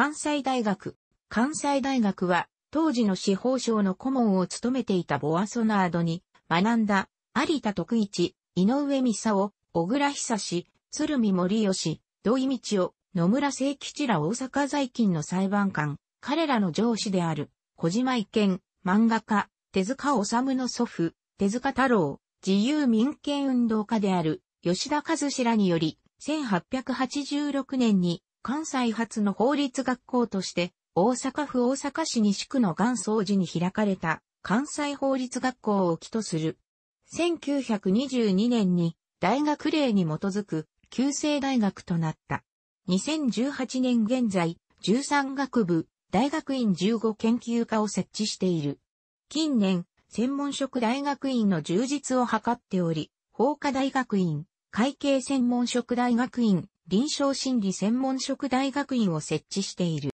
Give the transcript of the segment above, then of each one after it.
関西大学。関西大学は、当時の司法省の顧問を務めていたボアソナードに、学んだ、有田徳一、井上美佐小倉久志、鶴見森吉、土井道夫、野村聖吉ら大阪在勤の裁判官、彼らの上司である、小島意見、漫画家、手塚治虫の祖父、手塚太郎、自由民権運動家である、吉田和志らにより、1886年に関西発の法律学校として、大阪府大阪市西区の元総寺に開かれた関西法律学校を起とする。1922年に大学令に基づく旧制大学となった。2018年現在、13学部、大学院15研究科を設置している。近年、専門職大学院の充実を図っており、法科大学院、会計専門職大学院、臨床心理専門職大学院を設置している。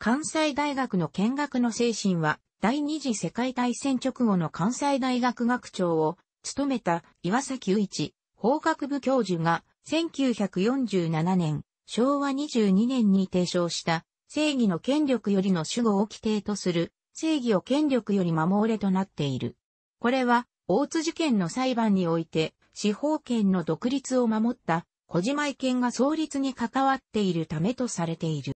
関西大学の見学の精神は、第二次世界大戦直後の関西大学学長を務めた岩崎雄一法学部教授が1947年、昭和22年に提唱した正義の権力よりの主語を規定とする正義を権力より守れとなっている。これは大津事件の裁判において司法権の独立を守った小島意県が創立に関わっているためとされている。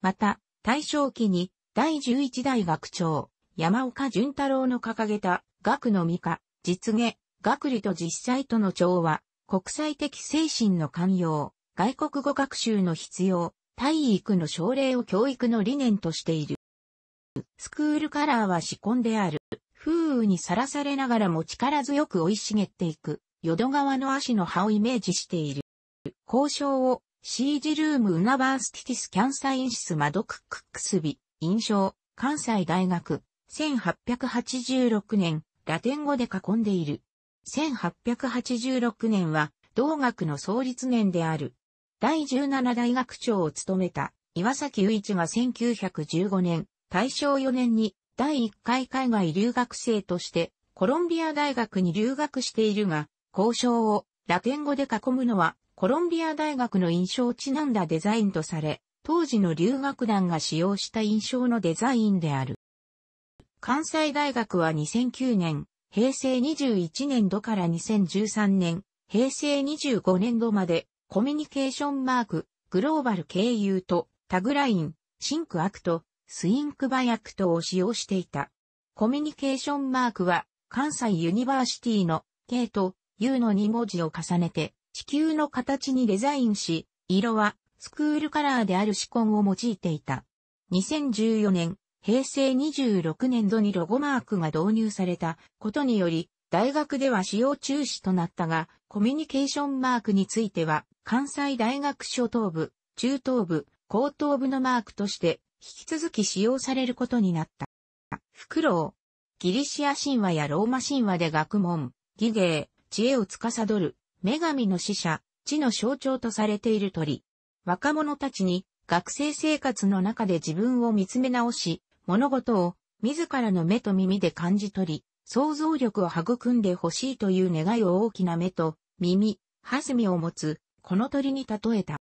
また、大正期に第11代学長、山岡淳太郎の掲げた学の美化、実下、学理と実際との調和、国際的精神の寛容、外国語学習の必要、体育の奨励を教育の理念としている。スクールカラーは仕込んである。風雨にさらされながらも力強く生い茂っていく。淀川の足の葉をイメージしている。交渉を、シージルーム・ウナバースティティス・キャンサインシス・マドク・クックスビ、印象、関西大学、1886年、ラテン語で囲んでいる。1886年は、同学の創立年である。第17大学長を務めた、岩崎雄一が1915年、大正4年に、第1回海外留学生として、コロンビア大学に留学しているが、交渉をラテン語で囲むのはコロンビア大学の印象をちなんだデザインとされ、当時の留学団が使用した印象のデザインである。関西大学は2009年、平成21年度から2013年、平成25年度まで、コミュニケーションマーク、グローバル経由と、タグライン、シンクアクト、スインクバイアクトを使用していた。コミュニケーションマークは、関西ユニバーシティの K と U の2文字を重ねて、地球の形にデザインし、色はスクールカラーであるシコンを用いていた。2014年、平成26年度にロゴマークが導入されたことにより、大学では使用中止となったが、コミュニケーションマークについては、関西大学初等部、中等部、高等部のマークとして、引き続き使用されることになった。フクロウ、ギリシア神話やローマ神話で学問、儀芸、知恵を司る、女神の使者、地の象徴とされている鳥。若者たちに学生生活の中で自分を見つめ直し、物事を自らの目と耳で感じ取り、想像力を育んでほしいという願いを大きな目と耳、弾みを持つ、この鳥に例えた。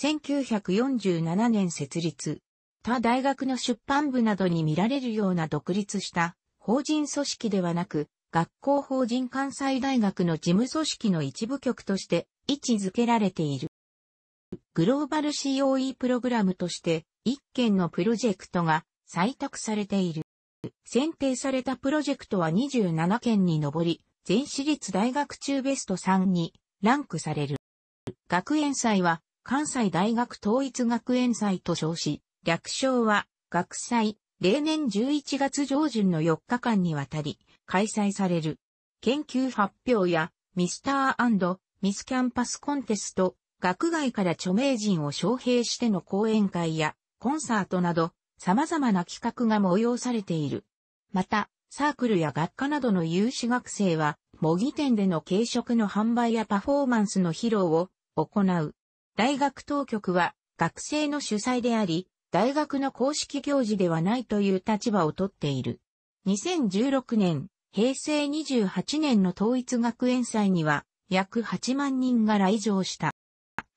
1947年設立。他大学の出版部などに見られるような独立した法人組織ではなく、学校法人関西大学の事務組織の一部局として位置づけられている。グローバル COE プログラムとして1件のプロジェクトが採択されている。選定されたプロジェクトは27件に上り、全私立大学中ベスト3にランクされる。学園祭は関西大学統一学園祭と称し、略称は学祭例年11月上旬の4日間にわたり開催される。研究発表やミスターミスキャンパスコンテスト、学外から著名人を招聘しての講演会やコンサートなど様々な企画が催されている。また、サークルや学科などの有志学生は、模擬店での軽食の販売やパフォーマンスの披露を行う。大学当局は学生の主催であり、大学の公式行事ではないという立場をとっている。2016年、平成28年の統一学園祭には約8万人が来場した。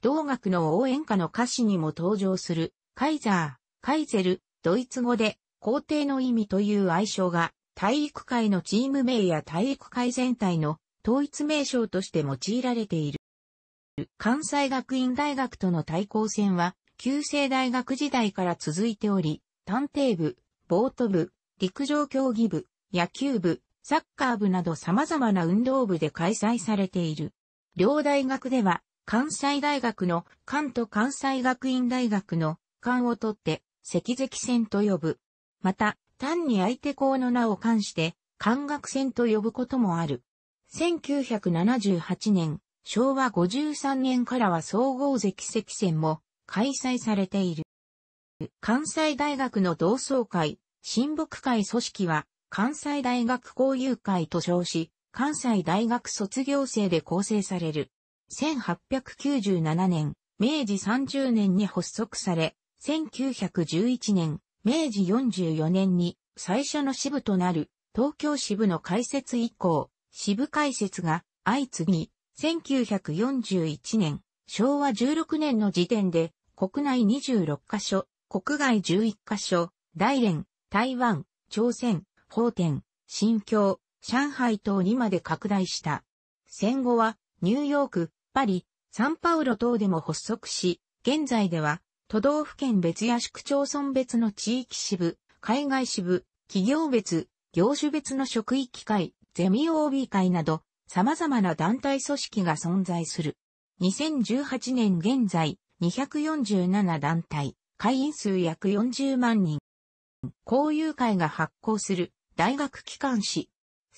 同学の応援歌の歌詞にも登場する、カイザー、カイゼル、ドイツ語で、皇帝の意味という愛称が、体育会のチーム名や体育会全体の統一名称として用いられている。関西学院大学との対抗戦は、旧制大学時代から続いており、探偵部、ボート部、陸上競技部、野球部、サッカー部など様々な運動部で開催されている。両大学では、関西大学の関と関西学院大学の関を取って、赤石戦と呼ぶ。また、単に相手校の名を関して、関学戦と呼ぶこともある。1978年、昭和53年からは総合赤石戦も、開催されている。関西大学の同窓会、親睦会組織は、関西大学交友会と称し、関西大学卒業生で構成される。1897年、明治30年に発足され、1911年、明治44年に最初の支部となる東京支部の開設以降、支部開設が相次ぎ、1941年、昭和16年の時点で国内26カ所、国外11カ所、大連、台湾、朝鮮、法典、新疆、上海等にまで拡大した。戦後は、ニューヨーク、パリ、サンパウロ等でも発足し、現在では、都道府県別や市区町村別の地域支部、海外支部、企業別、業種別の職域会、ゼミ OB 会など、様々な団体組織が存在する。2018年現在、247団体、会員数約40万人。交友会が発行する大学機関誌。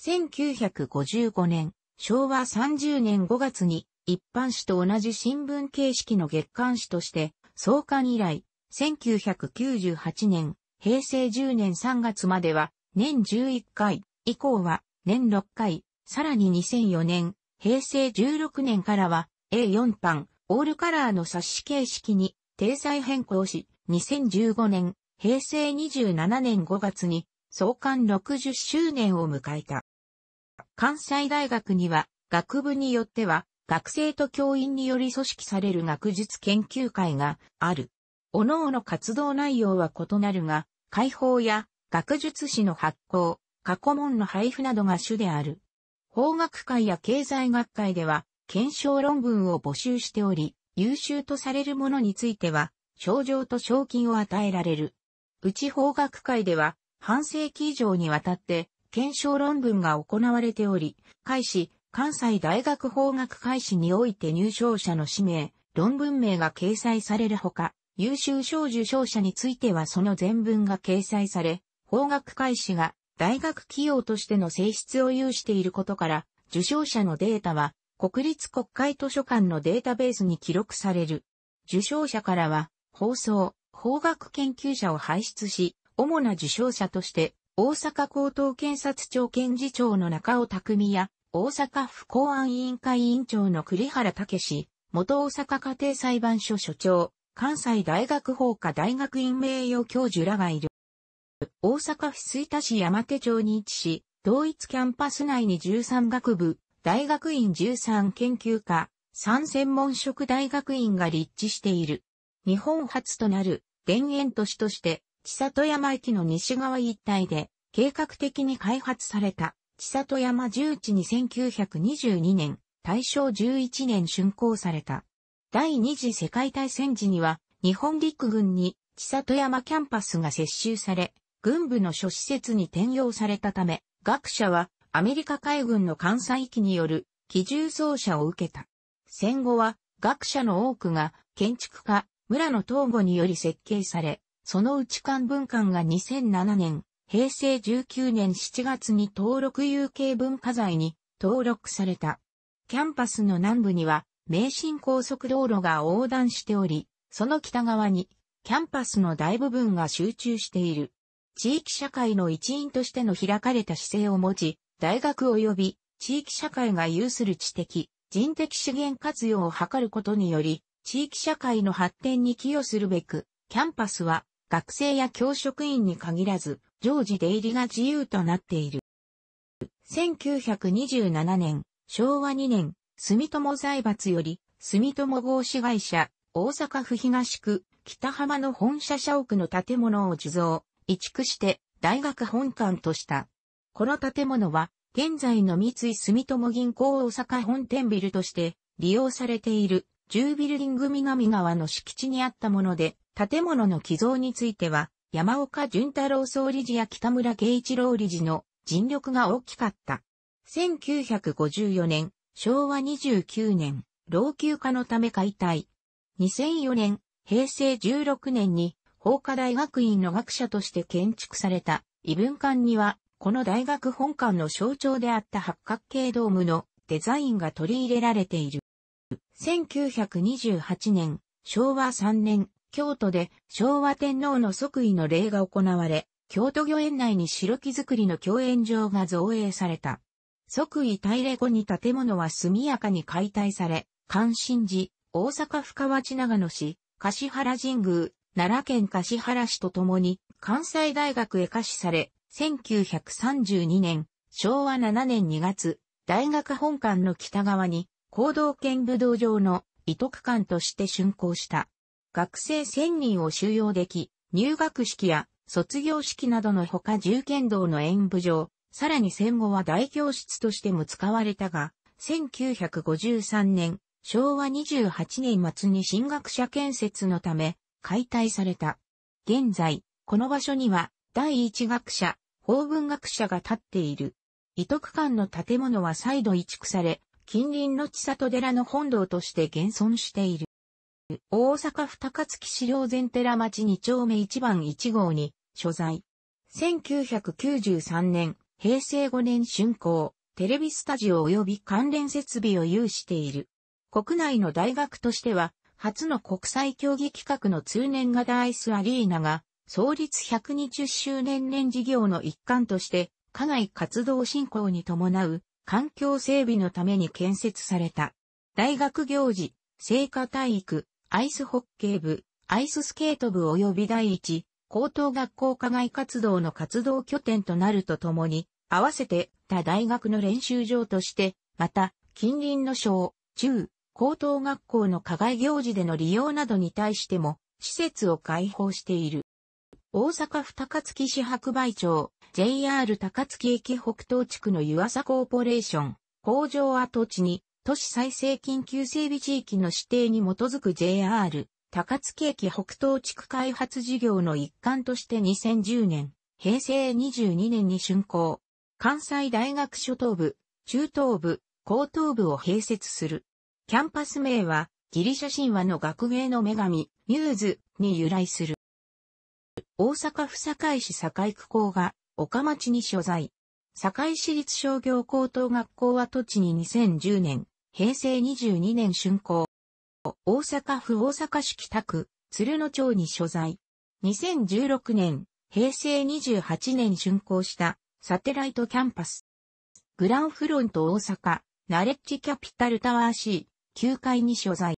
1955年、昭和30年5月に一般誌と同じ新聞形式の月刊誌として創刊以来、1998年、平成10年3月までは年11回、以降は年6回、さらに2004年、平成16年からは A4 版、オールカラーの冊子形式に定裁変更し、2015年、平成27年5月に創刊60周年を迎えた。関西大学には学部によっては学生と教員により組織される学術研究会がある。各々活動内容は異なるが、解放や学術誌の発行、過去問の配布などが主である。法学会や経済学会では、検証論文を募集しており、優秀とされるものについては、賞状と賞金を与えられる。うち法学会では、半世紀以上にわたって、検証論文が行われており、開始、関西大学法学開始において入賞者の氏名、論文名が掲載されるほか、優秀賞受賞者についてはその全文が掲載され、法学開始が大学企業としての性質を有していることから、受賞者のデータは国立国会図書館のデータベースに記録される。受賞者からは、放送、法学研究者を輩出し、主な受賞者として、大阪高等検察庁検事長の中尾匠や、大阪府公安委員会委員長の栗原武史、元大阪家庭裁判所所長、関西大学法科大学院名誉教授らがいる。大阪府吹田市山手町に位置し、同一キャンパス内に13学部、大学院13研究科、3専門職大学院が立地している。日本初となる田園都市として、千里山駅の西側一帯で計画的に開発された千里山十地に1922年、大正11年竣工された。第二次世界大戦時には日本陸軍に千里山キャンパスが接収され、軍部の諸施設に転用されたため、学者はアメリカ海軍の艦載機による機銃増射を受けた。戦後は学者の多くが建築家村野東吾により設計され、その内ち文館が2007年、平成19年7月に登録有形文化財に登録された。キャンパスの南部には名神高速道路が横断しており、その北側にキャンパスの大部分が集中している。地域社会の一員としての開かれた姿勢を持ち、大学及び地域社会が有する知的、人的資源活用を図ることにより、地域社会の発展に寄与するべく、キャンパスは学生や教職員に限らず、常時出入りが自由となっている。1927年、昭和2年、住友財閥より、住友合資会社、大阪府東区、北浜の本社社屋の建物を受造、移築して、大学本館とした。この建物は、現在の三井住友銀行大阪本店ビルとして利用されている10ビルディング南側の敷地にあったもので、建物の寄贈については、山岡淳太郎総理事や北村慶一郎理事の尽力が大きかった。1954年、昭和29年、老朽化のため解体。2004年、平成16年に、法科大学院の学者として建築された異文館にはこの大学本館の象徴であった八角形ドームのデザインが取り入れられている。1928年、昭和3年、京都で昭和天皇の即位の礼が行われ、京都御苑内に白木造りの共演場が造営された。即位大礼後に建物は速やかに解体され、関心寺、大阪府河内長野市、柏原神宮、奈良県柏原市とともに関西大学へ貸しされ、1932年、昭和7年2月、大学本館の北側に、行動圏武道場の遺徳館として竣工した。学生1000人を収容でき、入学式や卒業式などのほか重剣道の演舞場、さらに戦後は大教室としても使われたが、1953年、昭和28年末に新学者建設のため、解体された。現在、この場所には、第一学者、法文学者が建っている。遺徳間の建物は再度移築され、近隣の千里寺の本堂として現存している。大阪府高槻市両前寺町二丁目一番一号に、所在。1993年、平成5年竣工、テレビスタジオ及び関連設備を有している。国内の大学としては、初の国際競技企画の通年型アイスアリーナが創立120周年年事業の一環として、課外活動振興に伴う環境整備のために建設された。大学行事、聖火体育、アイスホッケー部、アイススケート部及び第一、高等学校課外活動の活動拠点となるとともに、合わせて他大学の練習場として、また、近隣の小、中、高等学校の課外行事での利用などに対しても、施設を開放している。大阪府高槻市白梅町、JR 高槻駅北東地区の湯浅コーポレーション、工場跡地に、都市再生緊急整備地域の指定に基づく JR、高槻駅北東地区開発事業の一環として2010年、平成22年に竣工。関西大学初等部、中等部、高等部を併設する。キャンパス名は、ギリシャ神話の学芸の女神、ミューズに由来する。大阪府堺市堺区校が、岡町に所在。堺市立商業高等学校は土地に2010年、平成22年竣工。大阪府大阪市北区、鶴野町に所在。2016年、平成28年竣工したサテライトキャンパス。グランフロント大阪、ナレッジキャピタルタワー C、9階に所在。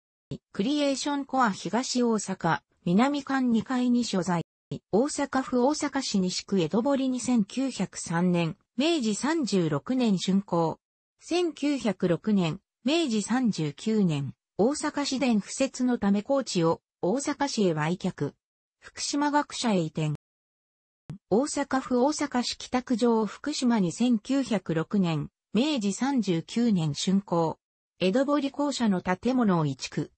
クリエーションコア東大阪、南館2階に所在。大阪府大阪市西区江戸堀に1903年、明治36年竣工。1906年、明治39年、大阪市電不設のため高知を大阪市へ売却。福島学者へ移転。大阪府大阪市北区上福島に1906年、明治39年竣工。江戸堀校舎の建物を移築。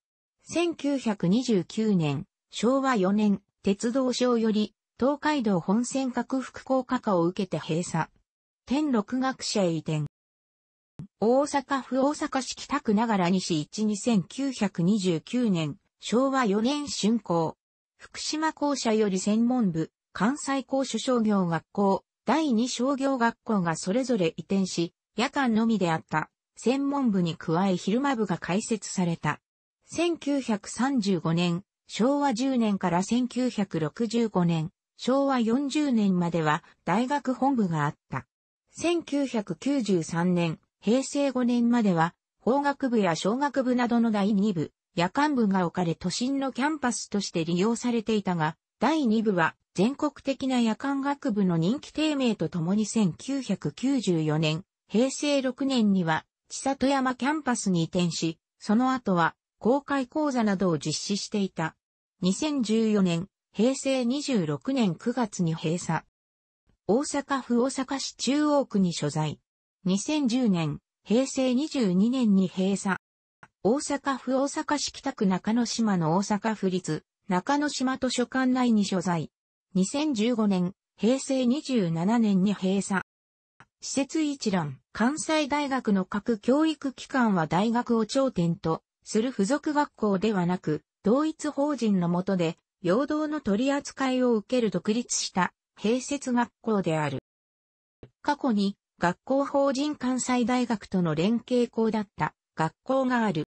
1929年、昭和4年、鉄道省より、東海道本線拡幅高架化を受けて閉鎖。天六学者へ移転。大阪府大阪市北区ながら西1 2929年、昭和4年春工。福島校舎より専門部、関西高所商業学校、第2商業学校がそれぞれ移転し、夜間のみであった専門部に加え昼間部が開設された。1935年、昭和10年から1965年、昭和40年までは大学本部があった。1993年、平成5年までは、法学部や小学部などの第2部、夜間部が置かれ都心のキャンパスとして利用されていたが、第2部は全国的な夜間学部の人気低迷とともに1994年、平成6年には、千里山キャンパスに移転し、その後は公開講座などを実施していた。2014年、平成26年9月に閉鎖。大阪府大阪市中央区に所在。2010年、平成22年に閉鎖。大阪府大阪市北区中野島の大阪府立中野島図書館内に所在。2015年、平成27年に閉鎖。施設一覧、関西大学の各教育機関は大学を頂点とする付属学校ではなく、同一法人の下で、陽動の取り扱いを受ける独立した、併設学校である。過去に、学校法人関西大学との連携校だった、学校がある。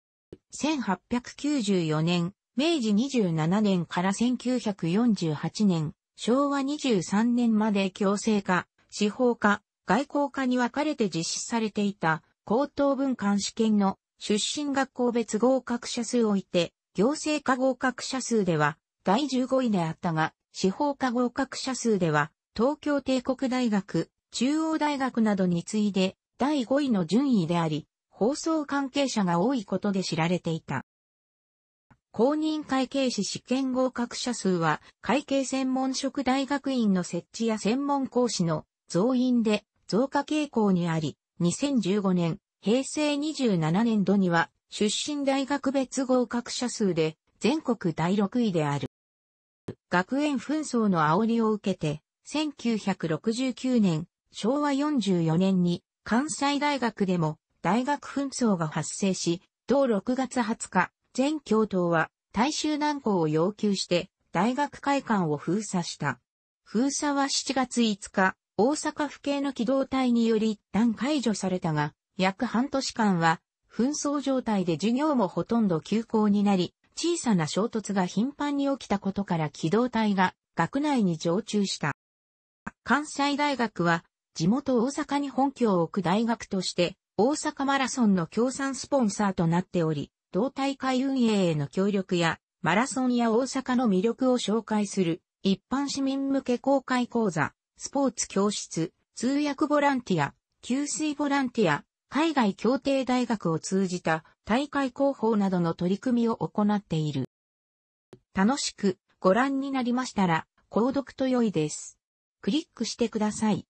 1894年、明治27年から1948年、昭和23年まで強制化、司法化、外交化に分かれて実施されていた高等文官試験の出身学校別合格者数を置いて行政化合格者数では第15位であったが、司法化合格者数では東京帝国大学、中央大学などに次いで第5位の順位であり、放送関係者が多いことで知られていた。公認会計士試験合格者数は、会計専門職大学院の設置や専門講師の増員で増加傾向にあり、2015年、平成27年度には出身大学別合格者数で全国第6位である。学園紛争の煽りを受けて、1969年、昭和44年に関西大学でも大学紛争が発生し、同6月20日、全教頭は大衆難航を要求して大学会館を封鎖した。封鎖は7月5日、大阪府警の機動隊により一旦解除されたが、約半年間は紛争状態で授業もほとんど休校になり、小さな衝突が頻繁に起きたことから機動隊が学内に常駐した。関西大学は地元大阪に本拠を置く大学として大阪マラソンの協賛スポンサーとなっており、同大会運営への協力やマラソンや大阪の魅力を紹介する一般市民向け公開講座、スポーツ教室、通訳ボランティア、給水ボランティア、海外協定大学を通じた大会広報などの取り組みを行っている。楽しくご覧になりましたら、購読と良いです。クリックしてください。